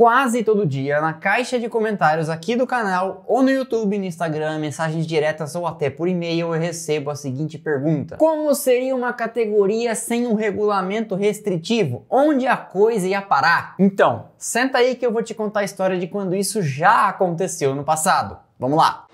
quase todo dia na caixa de comentários aqui do canal, ou no YouTube, no Instagram, mensagens diretas ou até por e-mail, eu recebo a seguinte pergunta: Como seria uma categoria sem um regulamento restritivo? Onde a coisa ia parar? Então, senta aí que eu vou te contar a história de quando isso já aconteceu no passado. Vamos lá!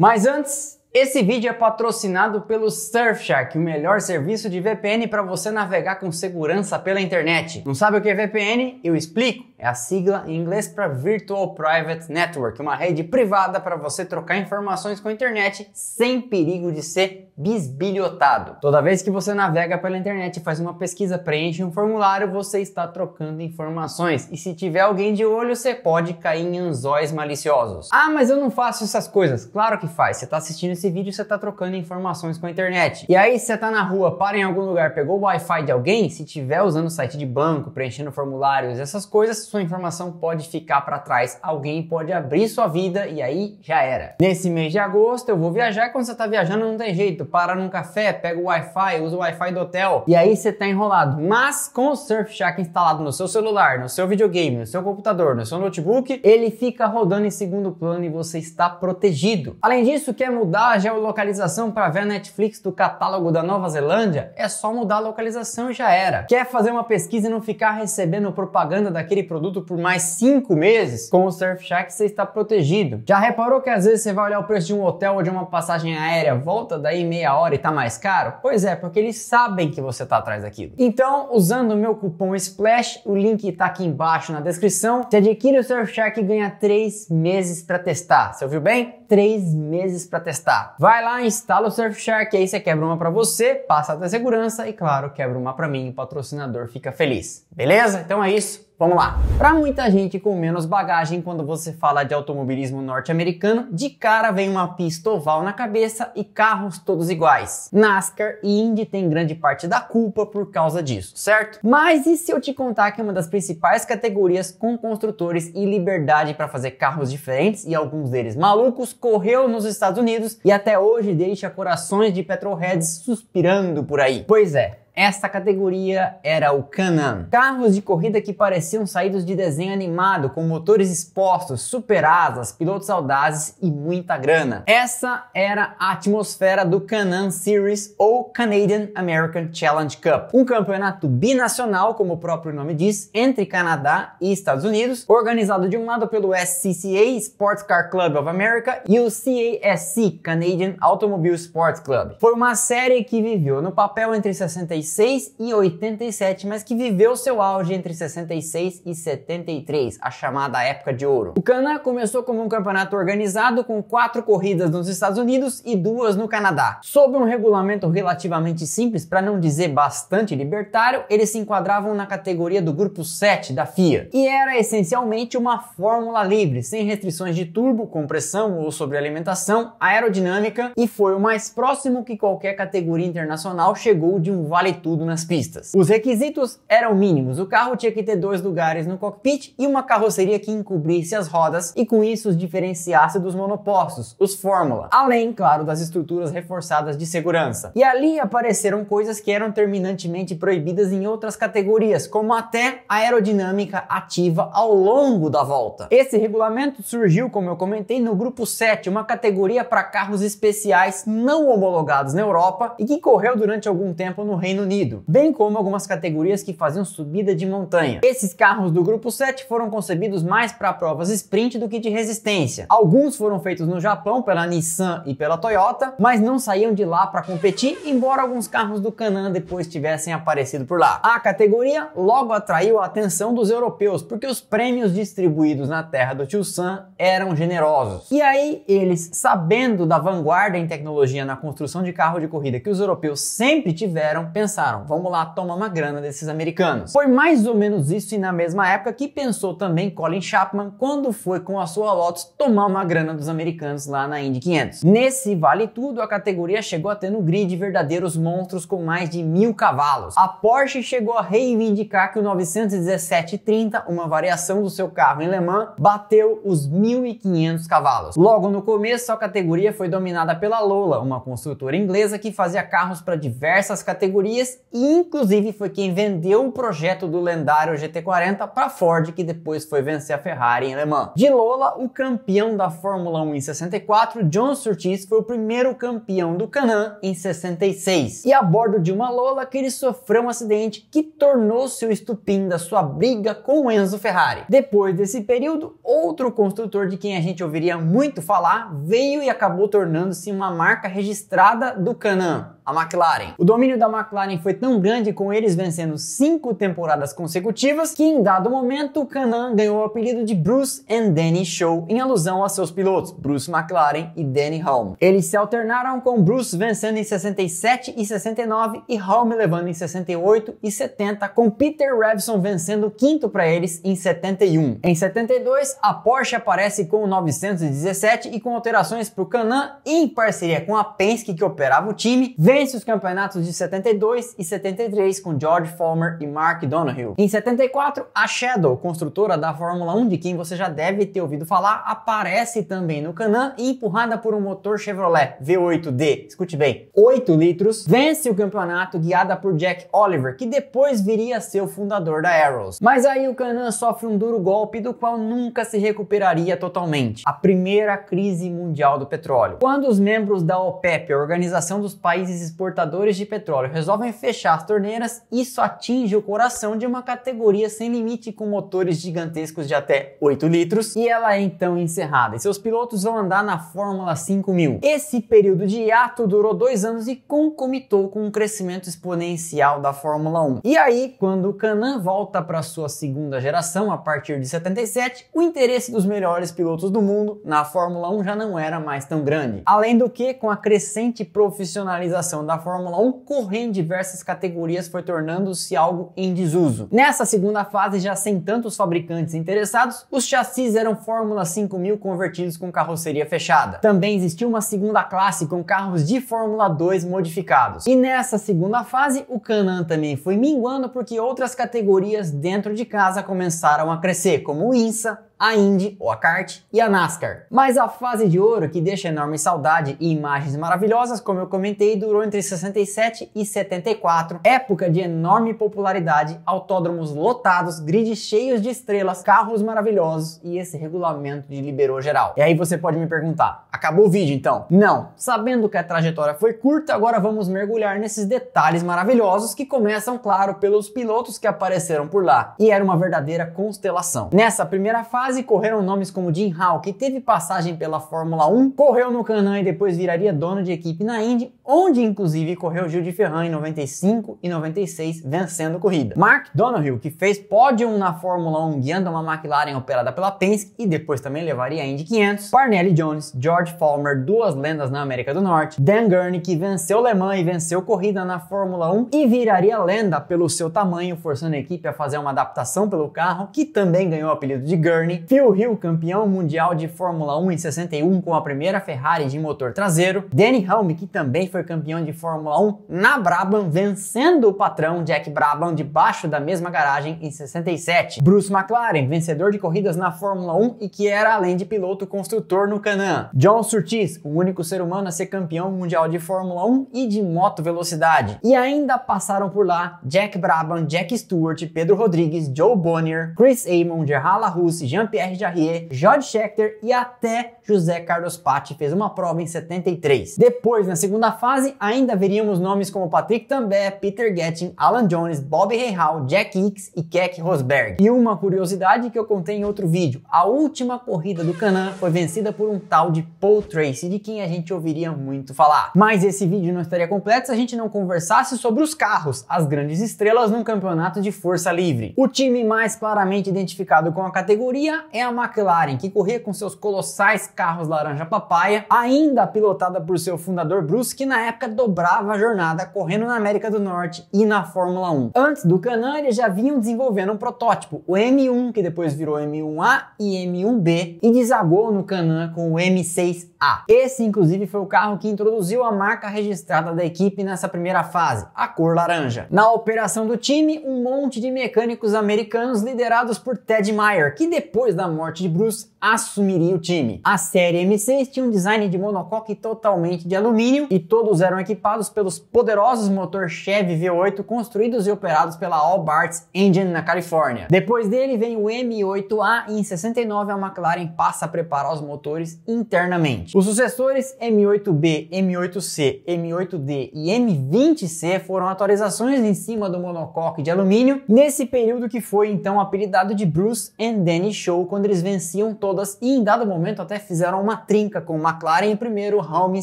Mas antes, esse vídeo é patrocinado pelo Surfshark, o melhor serviço de VPN para você navegar com segurança pela internet. Não sabe o que é VPN? Eu explico. É a sigla em inglês para Virtual Private Network, uma rede privada para você trocar informações com a internet sem perigo de ser bisbilhotado. Toda vez que você navega pela internet, e faz uma pesquisa, preenche um formulário, você está trocando informações. E se tiver alguém de olho, você pode cair em anzóis maliciosos. Ah, mas eu não faço essas coisas. Claro que faz. Você está assistindo desse vídeo, você está trocando informações com a internet. E aí, você está na rua, para em algum lugar, pegou o Wi-Fi de alguém, se tiver usando o site de banco, preenchendo formulários, essas coisas, sua informação pode ficar para trás. Alguém pode abrir sua vida e aí já era. Nesse mês de agosto, eu vou viajar e quando você está viajando não tem jeito. Para num café, pega o Wi-Fi, usa o Wi-Fi do hotel e aí você está enrolado. Mas com o Surfshark instalado no seu celular, no seu videogame, no seu computador, no seu notebook, ele fica rodando em segundo plano e você está protegido. Além disso, quer mudar Mudar a geolocalização para ver a Netflix do catálogo da Nova Zelândia? É só mudar a localização e já era. Quer fazer uma pesquisa e não ficar recebendo propaganda daquele produto por mais 5 meses? Com o Surfshark você está protegido. Já reparou que às vezes você vai olhar o preço de um hotel ou de uma passagem aérea, volta daí meia hora e tá mais caro? Pois é, porque eles sabem que você tá atrás daquilo. Então, usando o meu cupom SPLASH, o link tá aqui embaixo na descrição, você adquire o Surfshark e ganha 3 meses para testar. Você ouviu bem? 3 meses para testar. Vai lá, instala o Surfshark, aí você quebra uma para você, passa até segurança e, claro, quebra uma para mim, o patrocinador fica feliz. Beleza? Então é isso. Vamos lá. Para muita gente com menos bagagem, quando você fala de automobilismo norte-americano, de cara vem uma pista oval na cabeça e carros todos iguais. NASCAR e Indy têm grande parte da culpa por causa disso, certo? Mas e se eu te contar que é uma das principais categorias com construtores e liberdade para fazer carros diferentes e alguns deles malucos correu nos Estados Unidos e até hoje deixa corações de petrolheads suspirando por aí? Pois é, esta categoria era o Can-Am. Carros de corrida que pareciam saídos de desenho animado, com motores expostos, super asas, pilotos audazes e muita grana. Essa era a atmosfera do Can-Am Series ou Canadian American Challenge Cup, um campeonato binacional, como o próprio nome diz, entre Canadá e Estados Unidos, organizado de um lado pelo SCCA Sports Car Club of America e o CASC Canadian Automobile Sports Club. Foi uma série que viveu no papel entre 61 66 e 87, mas que viveu seu auge entre 66 e 73, a chamada época de ouro. O Cana começou como um campeonato organizado com quatro corridas nos Estados Unidos e duas no Canadá. Sob um regulamento relativamente simples, para não dizer bastante libertário, eles se enquadravam na categoria do grupo 7 da FIA e era essencialmente uma fórmula livre, sem restrições de turbo, compressão ou sobrealimentação, aerodinâmica e foi o mais próximo que qualquer categoria internacional chegou de um vale tudo nas pistas. Os requisitos eram mínimos. O carro tinha que ter dois lugares no cockpit e uma carroceria que encobrisse as rodas e com isso os diferenciasse dos monopostos, os Fórmula. Além, claro, das estruturas reforçadas de segurança. E ali apareceram coisas que eram terminantemente proibidas em outras categorias, como até a aerodinâmica ativa ao longo da volta. Esse regulamento surgiu, como eu comentei, no grupo 7, uma categoria para carros especiais não homologados na Europa e que correu durante algum tempo no Reino Reino Unido, bem como algumas categorias que faziam subida de montanha. Esses carros do grupo 7 foram concebidos mais para provas sprint do que de resistência. Alguns foram feitos no Japão pela Nissan e pela Toyota, mas não saíam de lá para competir, embora alguns carros do Canaan depois tivessem aparecido por lá. A categoria logo atraiu a atenção dos europeus, porque os prêmios distribuídos na terra do Tio Sam eram generosos. E aí, eles, sabendo da vanguarda em tecnologia na construção de carro de corrida que os europeus sempre tiveram, pensaram pensaram, vamos lá tomar uma grana desses americanos. Foi mais ou menos isso e na mesma época que pensou também Colin Chapman quando foi com a sua Lotus tomar uma grana dos americanos lá na Indy 500. Nesse vale tudo, a categoria chegou a ter no grid verdadeiros monstros com mais de mil cavalos. A Porsche chegou a reivindicar que o 91730, uma variação do seu carro em Le Mans, bateu os 1500 cavalos. Logo no começo, a categoria foi dominada pela Lola, uma construtora inglesa que fazia carros para diversas categorias Dias, inclusive foi quem vendeu o projeto do lendário GT40 para Ford, que depois foi vencer a Ferrari em Le Mans. De Lola, o campeão da Fórmula 1 em 64, John Surtees foi o primeiro campeão do Canaan em 66. E a bordo de uma Lola que ele sofreu um acidente que tornou-se o estupim da sua briga com Enzo Ferrari. Depois desse período, outro construtor de quem a gente ouviria muito falar veio e acabou tornando-se uma marca registrada do Canaan a McLaren. O domínio da McLaren foi tão grande com eles vencendo cinco temporadas consecutivas que em dado momento Canan ganhou o apelido de Bruce and Danny Show em alusão a seus pilotos Bruce McLaren e Danny Holm. Eles se alternaram com Bruce vencendo em 67 e 69 e Holm levando em 68 e 70, com Peter Revson vencendo o quinto para eles em 71. Em 72, a Porsche aparece com o 917 e com alterações para o Canan em parceria com a Penske que operava o time, vem vence os campeonatos de 72 e 73 com George Palmer e Mark Donohue. Em 74, a Shadow, construtora da Fórmula 1, de quem você já deve ter ouvido falar, aparece também no Canan, e empurrada por um motor Chevrolet V8D, escute bem, 8 litros, vence o campeonato guiada por Jack Oliver, que depois viria a ser o fundador da Arrows. Mas aí o Canan sofre um duro golpe do qual nunca se recuperaria totalmente, a primeira crise mundial do petróleo. Quando os membros da OPEP, a Organização dos Países exportadores de petróleo resolvem fechar as torneiras, isso atinge o coração de uma categoria sem limite com motores gigantescos de até 8 litros e ela é então encerrada. E seus pilotos vão andar na Fórmula 5000. Esse período de hiato durou dois anos e concomitou com o crescimento exponencial da Fórmula 1. E aí, quando o Canan volta para sua segunda geração a partir de 77, o interesse dos melhores pilotos do mundo na Fórmula 1 já não era mais tão grande. Além do que, com a crescente profissionalização popularização da Fórmula 1 correr em diversas categorias foi tornando-se algo em desuso. Nessa segunda fase, já sem tantos fabricantes interessados, os chassis eram Fórmula 5000 convertidos com carroceria fechada. Também existia uma segunda classe com carros de Fórmula 2 modificados. E nessa segunda fase, o Canan também foi minguando porque outras categorias dentro de casa começaram a crescer, como o INSA, a Indy ou a kart e a NASCAR. Mas a fase de ouro, que deixa enorme saudade e imagens maravilhosas, como eu comentei, durou entre 67 e 74, época de enorme popularidade, autódromos lotados, grids cheios de estrelas, carros maravilhosos e esse regulamento de liberou geral. E aí você pode me perguntar: acabou o vídeo então? Não. Sabendo que a trajetória foi curta, agora vamos mergulhar nesses detalhes maravilhosos que começam, claro, pelos pilotos que apareceram por lá. E era uma verdadeira constelação. Nessa primeira fase quase correram nomes como Jim Hall, que teve passagem pela Fórmula 1, correu no Canaã e depois viraria dono de equipe na Indy, onde inclusive correu Gil de Ferran em 95 e 96, vencendo a corrida. Mark Donohue, que fez pódio na Fórmula 1 guiando uma McLaren operada pela Penske e depois também levaria a Indy 500, Parnelli Jones, George Palmer, duas lendas na América do Norte, Dan Gurney, que venceu Le Mans e venceu corrida na Fórmula 1 e viraria lenda pelo seu tamanho, forçando a equipe a fazer uma adaptação pelo carro, que também ganhou o apelido de Gurney, Phil Hill, campeão mundial de Fórmula 1 em 61 com a primeira Ferrari de motor traseiro, Danny Helm, que também foi campeão de Fórmula 1 na Brabham, vencendo o patrão Jack Brabham debaixo da mesma garagem em 67, Bruce McLaren, vencedor de corridas na Fórmula 1 e que era além de piloto construtor no Canaan, John Surtees, o único ser humano a ser campeão mundial de Fórmula 1 e de moto velocidade, e ainda passaram por lá Jack Brabham, Jack Stewart, Pedro Rodrigues, Joe Bonnier, Chris Amon, Gerhala Russ, Jean Jean-Pierre Jarrier, George Scheckter e até José Carlos Patti fez uma prova em 73. Depois, na segunda fase, ainda veríamos nomes como Patrick També, Peter Getting, Alan Jones, Bob Reihal, Jack Hicks e Keck Rosberg. E uma curiosidade que eu contei em outro vídeo, a última corrida do Canaan foi vencida por um tal de Paul Tracy, de quem a gente ouviria muito falar. Mas esse vídeo não estaria completo se a gente não conversasse sobre os carros, as grandes estrelas num campeonato de força livre. O time mais claramente identificado com a categoria é a McLaren que corria com seus colossais carros laranja papaya, ainda pilotada por seu fundador Bruce, que na época dobrava a jornada correndo na América do Norte e na Fórmula 1. Antes do Canan eles já vinham desenvolvendo um protótipo, o M1, que depois virou M1A e M1B, e desagou no Canan com o M6A. Esse, inclusive, foi o carro que introduziu a marca registrada da equipe nessa primeira fase, a cor laranja. Na operação do time, um monte de mecânicos americanos liderados por Ted Meyer, que depois depois da morte de Bruce, assumiria o time. A série M6 tinha um design de monocoque totalmente de alumínio e todos eram equipados pelos poderosos motor Chevy V8 construídos e operados pela Albarts Engine na Califórnia. Depois dele vem o M8A e em 69 a McLaren passa a preparar os motores internamente. Os sucessores M8B, M8C, M8D e M20C foram atualizações em cima do monocoque de alumínio nesse período que foi então apelidado de Bruce and Danny Show show quando eles venciam todas e em dado momento até fizeram uma trinca com McLaren em primeiro, Halm em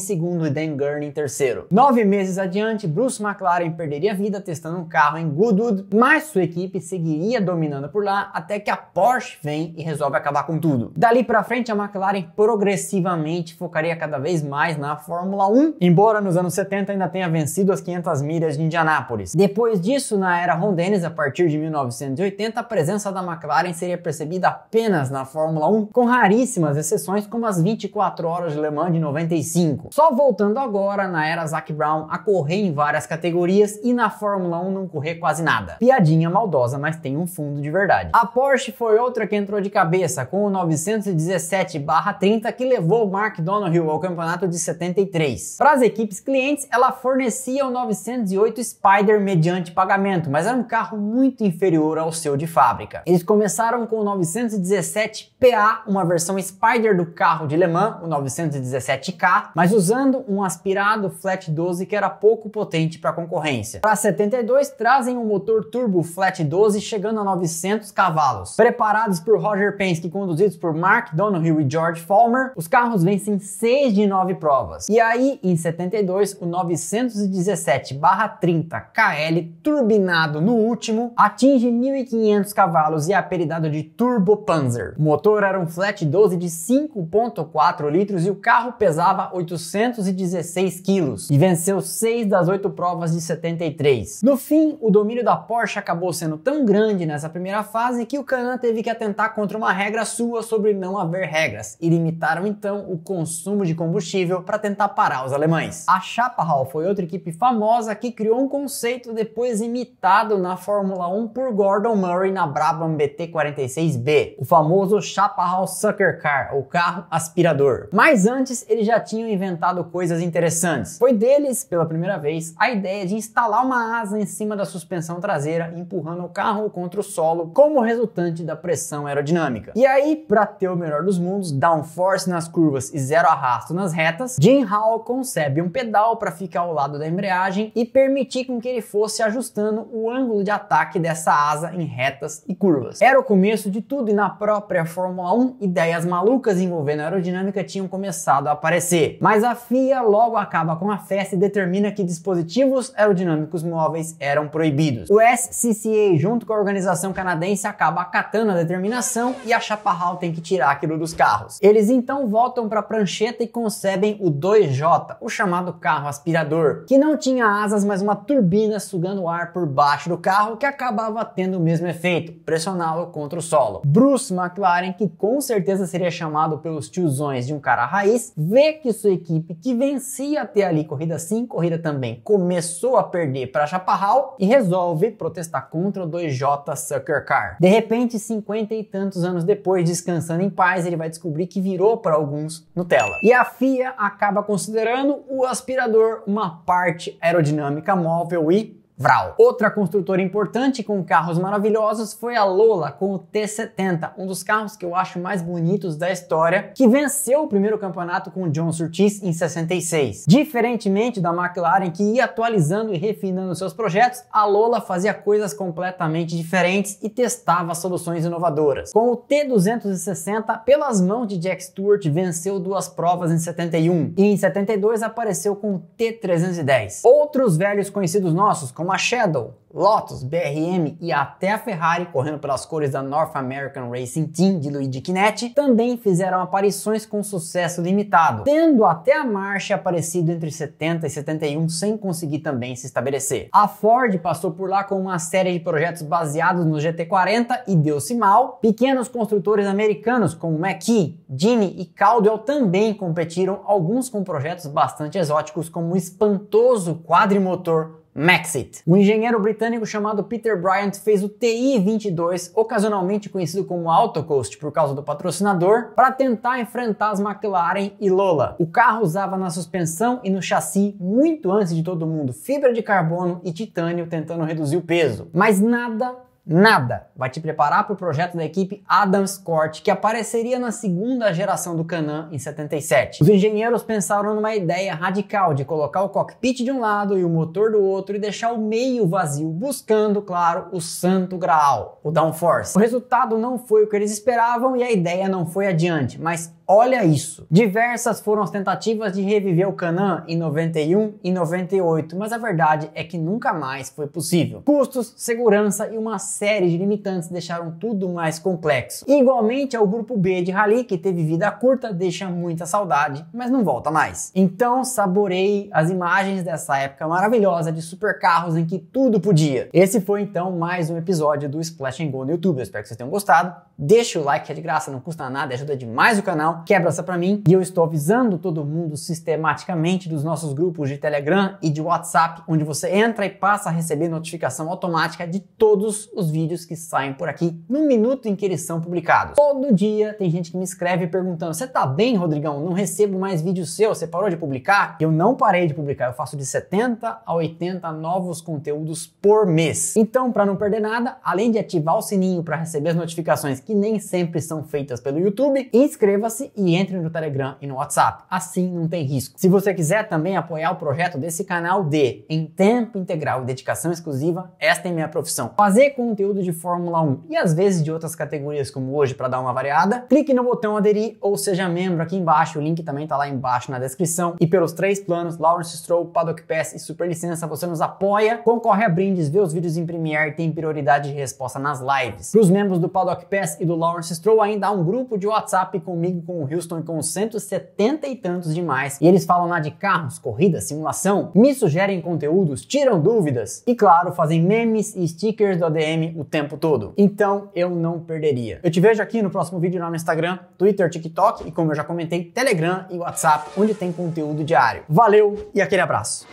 segundo e Dan Gurney em terceiro. Nove meses adiante, Bruce McLaren perderia vida testando um carro em Goodwood, mas sua equipe seguiria dominando por lá até que a Porsche vem e resolve acabar com tudo. Dali para frente, a McLaren progressivamente focaria cada vez mais na Fórmula 1, embora nos anos 70 ainda tenha vencido as 500 milhas de Indianápolis. Depois disso, na era Ron Dennis, a partir de 1980, a presença da McLaren seria percebida apenas apenas na Fórmula 1, com raríssimas exceções como as 24 horas de Le Mans de 95. Só voltando agora na era Zac Brown a correr em várias categorias e na Fórmula 1 não correr quase nada. Piadinha maldosa, mas tem um fundo de verdade. A Porsche foi outra que entrou de cabeça com o 917/30 que levou o Mark Donohue ao campeonato de 73. Para as equipes clientes, ela fornecia o 908 Spider mediante pagamento, mas era um carro muito inferior ao seu de fábrica. Eles começaram com o 917 917 PA, uma versão Spider do carro de Le Mans, o 917K, mas usando um aspirado flat 12 que era pouco potente para a concorrência. Para 72 trazem um motor turbo flat 12 chegando a 900 cavalos. Preparados por Roger Penske e conduzidos por Mark Donohue e George Falmer, os carros vencem 6 de 9 provas. E aí, em 72, o 917/30 KL turbinado no último atinge 1500 cavalos e é apelidado de Turbo Pan Panzer. O motor era um flat 12 de 5.4 litros e o carro pesava 816 quilos e venceu 6 das 8 provas de 73. No fim, o domínio da Porsche acabou sendo tão grande nessa primeira fase que o Canan teve que atentar contra uma regra sua sobre não haver regras e limitaram então o consumo de combustível para tentar parar os alemães. A Chaparral foi outra equipe famosa que criou um conceito depois imitado na Fórmula 1 por Gordon Murray na Brabham BT46B. O famoso Chaparral Sucker Car, o carro aspirador. Mas antes, eles já tinham inventado coisas interessantes. Foi deles, pela primeira vez, a ideia de instalar uma asa em cima da suspensão traseira, empurrando o carro contra o solo, como resultante da pressão aerodinâmica. E aí, para ter o melhor dos mundos, downforce nas curvas e zero arrasto nas retas, Jim Hall concebe um pedal para ficar ao lado da embreagem e permitir com que ele fosse ajustando o ângulo de ataque dessa asa em retas e curvas. Era o começo de tudo e na própria Fórmula 1, ideias malucas envolvendo aerodinâmica tinham começado a aparecer. Mas a FIA logo acaba com a festa e determina que dispositivos aerodinâmicos móveis eram proibidos. O SCCA, junto com a organização canadense, acaba acatando a determinação e a Chaparral tem que tirar aquilo dos carros. Eles então voltam para a prancheta e concebem o 2J, o chamado carro aspirador, que não tinha asas, mas uma turbina sugando ar por baixo do carro que acabava tendo o mesmo efeito, pressioná-lo contra o solo. Bruce Bruce McLaren, que com certeza seria chamado pelos tiozões de um cara raiz, vê que sua equipe, que vencia até ali corrida sim, corrida também, começou a perder para Chaparral e resolve protestar contra o 2J Sucker Car. De repente, cinquenta e tantos anos depois, descansando em paz, ele vai descobrir que virou para alguns Nutella. E a FIA acaba considerando o aspirador uma parte aerodinâmica móvel e Vral. Outra construtora importante com carros maravilhosos foi a Lola com o T70, um dos carros que eu acho mais bonitos da história, que venceu o primeiro campeonato com John Surtees em 66. Diferentemente da McLaren que ia atualizando e refinando seus projetos, a Lola fazia coisas completamente diferentes e testava soluções inovadoras. Com o T260 pelas mãos de Jack Stewart venceu duas provas em 71 e em 72 apareceu com o T310. Outros velhos conhecidos nossos como como a Shadow, Lotus, BRM e até a Ferrari, correndo pelas cores da North American Racing Team de Luigi Chinetti, também fizeram aparições com sucesso limitado, tendo até a marcha aparecido entre 70 e 71 sem conseguir também se estabelecer. A Ford passou por lá com uma série de projetos baseados no GT40 e deu-se mal. Pequenos construtores americanos como McKee, Gini e Caldwell também competiram, alguns com projetos bastante exóticos como o espantoso quadrimotor Maxit. Um engenheiro britânico chamado Peter Bryant fez o TI-22, ocasionalmente conhecido como Autocoast por causa do patrocinador, para tentar enfrentar as McLaren e Lola. O carro usava na suspensão e no chassi, muito antes de todo mundo, fibra de carbono e titânio tentando reduzir o peso. Mas nada Nada vai te preparar para o projeto da equipe Adams Cort, que apareceria na segunda geração do Canaan em 77. Os engenheiros pensaram numa ideia radical de colocar o cockpit de um lado e o motor do outro e deixar o meio vazio, buscando, claro, o santo graal, o downforce. O resultado não foi o que eles esperavam e a ideia não foi adiante, mas Olha isso! Diversas foram as tentativas de reviver o Canaan em 91 e 98, mas a verdade é que nunca mais foi possível. Custos, segurança e uma série de limitantes deixaram tudo mais complexo. Igualmente ao grupo B de Rally, que teve vida curta, deixa muita saudade, mas não volta mais. Então saborei as imagens dessa época maravilhosa de supercarros em que tudo podia. Esse foi então mais um episódio do Splash and Go no YouTube. Eu espero que vocês tenham gostado. Deixa o like que é de graça, não custa nada, ajuda demais o canal quebra essa para mim. E eu estou avisando todo mundo sistematicamente dos nossos grupos de Telegram e de WhatsApp, onde você entra e passa a receber notificação automática de todos os vídeos que saem por aqui no minuto em que eles são publicados. Todo dia tem gente que me escreve perguntando: Você tá bem, Rodrigão? Não recebo mais vídeo seu, você parou de publicar? Eu não parei de publicar, eu faço de 70 a 80 novos conteúdos por mês. Então, para não perder nada, além de ativar o sininho para receber as notificações que nem sempre são feitas pelo YouTube, inscreva-se e entre no Telegram e no WhatsApp. Assim não tem risco. Se você quiser também apoiar o projeto desse canal de em tempo integral e dedicação exclusiva, esta é minha profissão. Fazer conteúdo de Fórmula 1 e às vezes de outras categorias como hoje para dar uma variada, clique no botão aderir ou seja membro aqui embaixo. O link também está lá embaixo na descrição. E pelos três planos, Lawrence Stroll, Paddock Pass e Super Licença, você nos apoia, concorre a brindes, vê os vídeos em Premiere e tem prioridade de resposta nas lives. Para os membros do Paddock Pass e do Lawrence Stroll ainda há um grupo de WhatsApp comigo com com o Houston com 170 e tantos demais. E eles falam lá de carros, corrida, simulação, me sugerem conteúdos, tiram dúvidas e, claro, fazem memes e stickers do ADM o tempo todo. Então eu não perderia. Eu te vejo aqui no próximo vídeo lá no Instagram, Twitter, TikTok e, como eu já comentei, Telegram e WhatsApp, onde tem conteúdo diário. Valeu e aquele abraço!